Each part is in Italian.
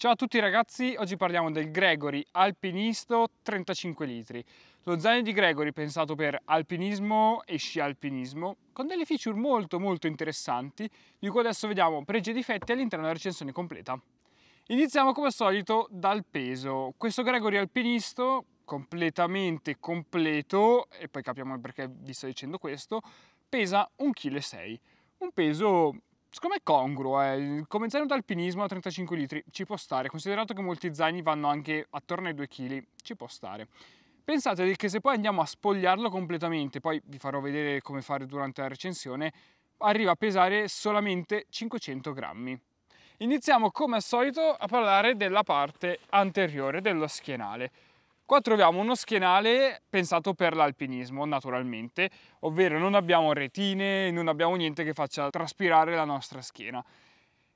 Ciao a tutti ragazzi, oggi parliamo del Gregory Alpinisto 35 litri. Lo zaino di Gregory pensato per alpinismo e sci alpinismo, con delle feature molto molto interessanti, di cui adesso vediamo pregi e difetti all'interno della recensione completa. Iniziamo come al solito dal peso. Questo Gregory Alpinisto, completamente completo, e poi capiamo il perché vi sto dicendo questo, pesa 1,6 kg. Un peso secondo me è congruo, eh. come zaino d'alpinismo a 35 litri ci può stare, considerato che molti zaini vanno anche attorno ai 2 kg, ci può stare. Pensate che se poi andiamo a spogliarlo completamente, poi vi farò vedere come fare durante la recensione, arriva a pesare solamente 500 grammi. Iniziamo come al solito a parlare della parte anteriore dello schienale. Qua troviamo uno schienale pensato per l'alpinismo naturalmente, ovvero non abbiamo retine, non abbiamo niente che faccia traspirare la nostra schiena.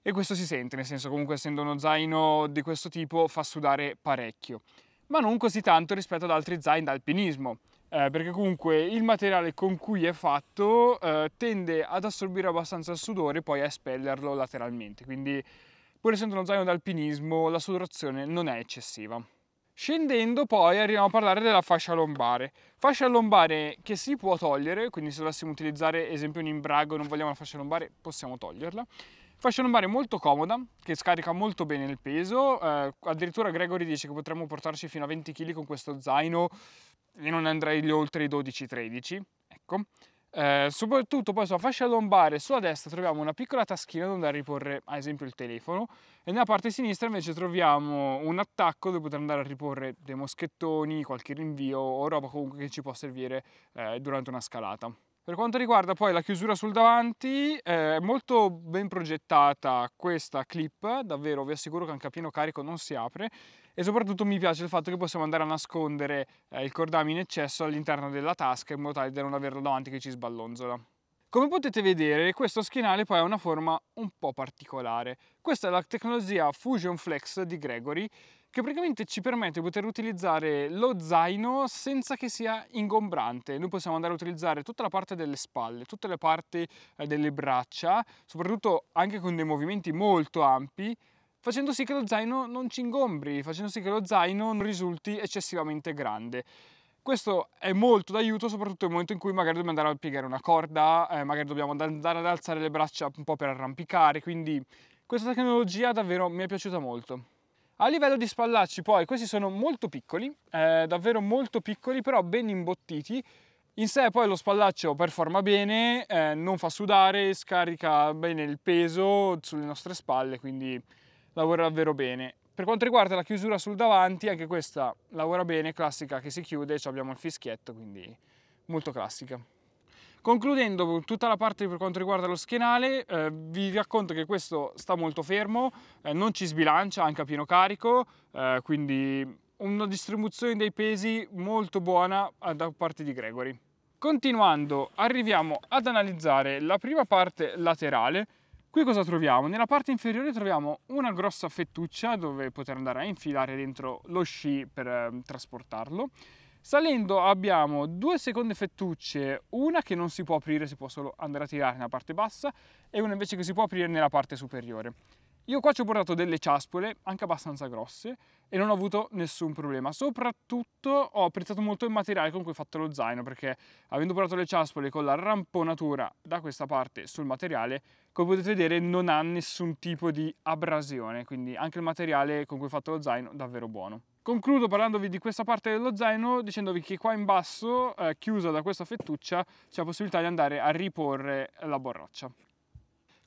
E questo si sente, nel senso comunque essendo uno zaino di questo tipo fa sudare parecchio, ma non così tanto rispetto ad altri zaini d'alpinismo. Eh, perché comunque il materiale con cui è fatto eh, tende ad assorbire abbastanza il sudore e poi a espellerlo lateralmente, quindi pur essendo uno zaino d'alpinismo la sudorazione non è eccessiva. Scendendo poi arriviamo a parlare della fascia lombare. Fascia lombare che si può togliere, quindi se dovessimo utilizzare esempio un imbrago e non vogliamo la fascia lombare possiamo toglierla. Fascia lombare molto comoda, che scarica molto bene il peso, eh, addirittura Gregory dice che potremmo portarci fino a 20 kg con questo zaino e non andrei oltre i 12-13, ecco. Eh, soprattutto poi sulla fascia lombare sulla destra troviamo una piccola taschina dove andare a riporre ad esempio il telefono e nella parte sinistra invece troviamo un attacco dove poter andare a riporre dei moschettoni, qualche rinvio o roba comunque che ci può servire eh, durante una scalata. Per quanto riguarda poi la chiusura sul davanti, eh, è molto ben progettata questa clip, davvero vi assicuro che anche a pieno carico non si apre e soprattutto mi piace il fatto che possiamo andare a nascondere eh, il cordame in eccesso all'interno della tasca in modo tale da non averlo davanti che ci sballonzola. Come potete vedere questo schienale poi ha una forma un po' particolare. Questa è la tecnologia Fusion Flex di Gregory che praticamente ci permette di poter utilizzare lo zaino senza che sia ingombrante. Noi possiamo andare a utilizzare tutta la parte delle spalle, tutte le parti eh, delle braccia, soprattutto anche con dei movimenti molto ampi, facendo sì che lo zaino non ci ingombri, facendo sì che lo zaino non risulti eccessivamente grande. Questo è molto d'aiuto soprattutto nel momento in cui magari dobbiamo andare a piegare una corda, eh, magari dobbiamo andare ad alzare le braccia un po' per arrampicare, quindi questa tecnologia davvero mi è piaciuta molto. A livello di spallacci poi questi sono molto piccoli, eh, davvero molto piccoli però ben imbottiti. In sé poi lo spallaccio performa bene, eh, non fa sudare, scarica bene il peso sulle nostre spalle, quindi lavora davvero bene. Per quanto riguarda la chiusura sul davanti, anche questa lavora bene, classica che si chiude, abbiamo il fischietto, quindi molto classica. Concludendo tutta la parte per quanto riguarda lo schienale, eh, vi racconto che questo sta molto fermo, eh, non ci sbilancia anche a pieno carico, eh, quindi una distribuzione dei pesi molto buona eh, da parte di Gregory. Continuando, arriviamo ad analizzare la prima parte laterale. Qui cosa troviamo? Nella parte inferiore troviamo una grossa fettuccia dove poter andare a infilare dentro lo sci per eh, trasportarlo Salendo abbiamo due seconde fettucce, una che non si può aprire, si può solo andare a tirare nella parte bassa e una invece che si può aprire nella parte superiore. Io qua ci ho portato delle ciaspole, anche abbastanza grosse, e non ho avuto nessun problema. Soprattutto ho apprezzato molto il materiale con cui ho fatto lo zaino, perché avendo portato le ciaspole con la ramponatura da questa parte sul materiale, come potete vedere non ha nessun tipo di abrasione, quindi anche il materiale con cui ho fatto lo zaino è davvero buono. Concludo parlandovi di questa parte dello zaino dicendovi che qua in basso, eh, chiusa da questa fettuccia, c'è la possibilità di andare a riporre la borraccia.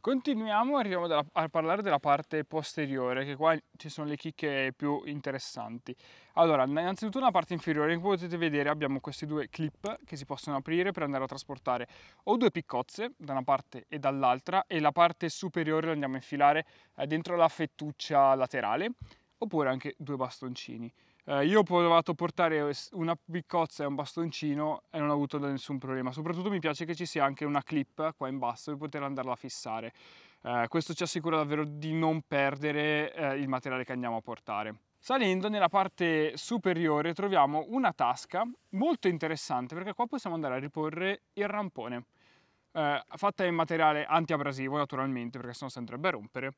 Continuiamo, arriviamo dalla, a parlare della parte posteriore, che qua ci sono le chicche più interessanti. Allora, innanzitutto nella parte inferiore, come potete vedere, abbiamo questi due clip che si possono aprire per andare a trasportare o due piccozze, da una parte e dall'altra, e la parte superiore la andiamo a infilare eh, dentro la fettuccia laterale, oppure anche due bastoncini. Eh, io ho provato a portare una piccozza e un bastoncino e non ho avuto nessun problema. Soprattutto mi piace che ci sia anche una clip qua in basso per poter andarla a fissare. Eh, questo ci assicura davvero di non perdere eh, il materiale che andiamo a portare. Salendo nella parte superiore troviamo una tasca molto interessante perché qua possiamo andare a riporre il rampone. Eh, fatta in materiale antiabrasivo naturalmente perché sennò si andrebbe a rompere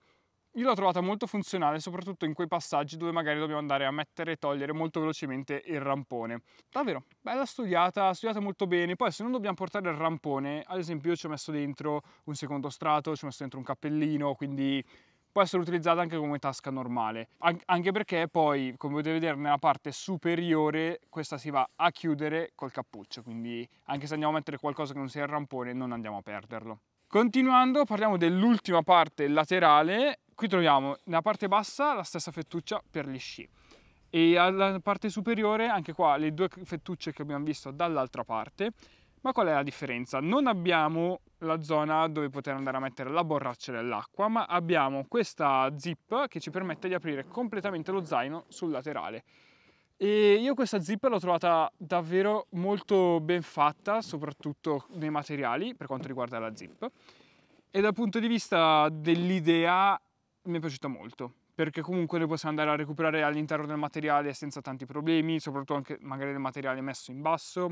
io l'ho trovata molto funzionale, soprattutto in quei passaggi dove magari dobbiamo andare a mettere e togliere molto velocemente il rampone. Davvero, bella studiata, studiata molto bene. Poi se non dobbiamo portare il rampone, ad esempio io ci ho messo dentro un secondo strato, ci ho messo dentro un cappellino, quindi può essere utilizzata anche come tasca normale. anche perché poi, come potete vedere nella parte superiore, questa si va a chiudere col cappuccio, quindi anche se andiamo a mettere qualcosa che non sia il rampone, non andiamo a perderlo. Continuando parliamo dell'ultima parte laterale Qui troviamo nella parte bassa la stessa fettuccia per gli sci e alla parte superiore anche qua le due fettucce che abbiamo visto dall'altra parte. Ma qual è la differenza? Non abbiamo la zona dove poter andare a mettere la borraccia dell'acqua, ma abbiamo questa zip che ci permette di aprire completamente lo zaino sul laterale. E io questa zip l'ho trovata davvero molto ben fatta, soprattutto nei materiali per quanto riguarda la zip. E dal punto di vista dell'idea mi è piaciuta molto perché comunque le possiamo andare a recuperare all'interno del materiale senza tanti problemi, soprattutto anche magari del materiale messo in basso.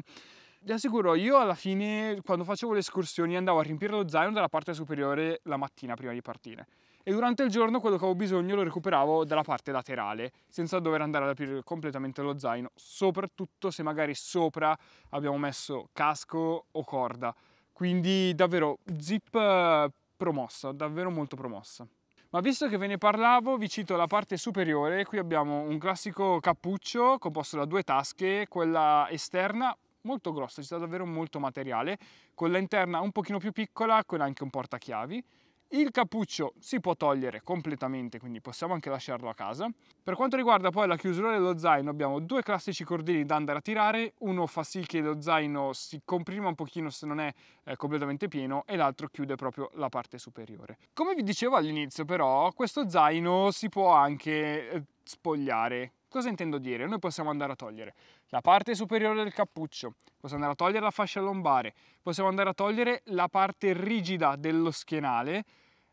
Vi assicuro, io alla fine, quando facevo le escursioni, andavo a riempire lo zaino dalla parte superiore la mattina prima di partire. E durante il giorno quello che avevo bisogno lo recuperavo dalla parte laterale, senza dover andare ad aprire completamente lo zaino, soprattutto se magari sopra abbiamo messo casco o corda. Quindi davvero zip eh, promossa, davvero molto promossa ma visto che ve ne parlavo vi cito la parte superiore, qui abbiamo un classico cappuccio composto da due tasche, quella esterna molto grossa, ci sta davvero molto materiale, quella interna un pochino più piccola con anche un portachiavi il cappuccio si può togliere completamente, quindi possiamo anche lasciarlo a casa. Per quanto riguarda poi la chiusura dello zaino, abbiamo due classici cordini da andare a tirare, uno fa sì che lo zaino si comprima un pochino se non è eh, completamente pieno e l'altro chiude proprio la parte superiore. Come vi dicevo all'inizio però, questo zaino si può anche eh, spogliare Cosa intendo dire? Noi possiamo andare a togliere la parte superiore del cappuccio, possiamo andare a togliere la fascia lombare, possiamo andare a togliere la parte rigida dello schienale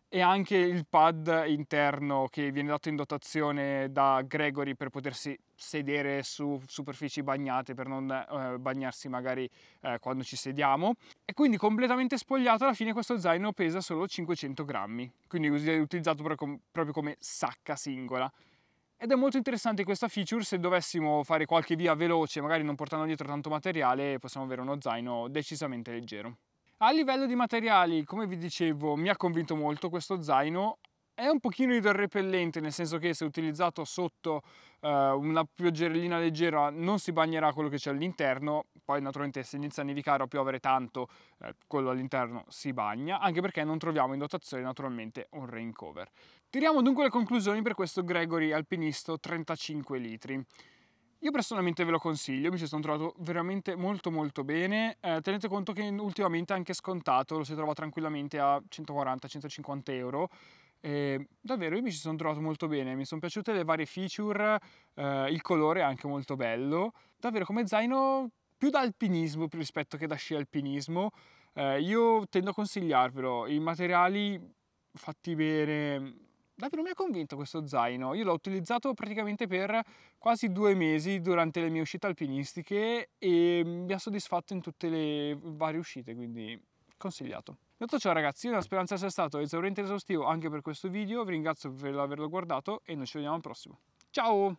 e anche il pad interno che viene dato in dotazione da Gregory per potersi sedere su superfici bagnate per non eh, bagnarsi magari eh, quando ci sediamo e quindi completamente spogliato alla fine questo zaino pesa solo 500 grammi quindi è utilizzato proprio come sacca singola ed è molto interessante questa feature se dovessimo fare qualche via veloce, magari non portando dietro tanto materiale, possiamo avere uno zaino decisamente leggero. A livello di materiali, come vi dicevo, mi ha convinto molto questo zaino, è un pochino idrorepellente, nel senso che se utilizzato sotto eh, una pioggerellina leggera non si bagnerà quello che c'è all'interno, poi naturalmente se inizia a nevicare o piovere tanto eh, quello all'interno si bagna, anche perché non troviamo in dotazione naturalmente un rain cover. Tiriamo dunque le conclusioni per questo Gregory Alpinisto 35 litri. Io personalmente ve lo consiglio, mi ci sono trovato veramente molto molto bene, eh, tenete conto che ultimamente è anche scontato, lo si trova tranquillamente a 140-150 euro, e davvero io mi ci sono trovato molto bene, mi sono piaciute le varie feature, eh, il colore è anche molto bello, davvero come zaino più da alpinismo rispetto che da sci alpinismo, eh, io tendo a consigliarvelo i materiali fatti bene. Davvero mi ha convinto questo zaino, io l'ho utilizzato praticamente per quasi due mesi durante le mie uscite alpinistiche e mi ha soddisfatto in tutte le varie uscite, quindi consigliato. Detto ciò ragazzi, io la speranza sia stato esauriente ed esaustivo anche per questo video, vi ringrazio per averlo guardato e noi ci vediamo al prossimo. Ciao!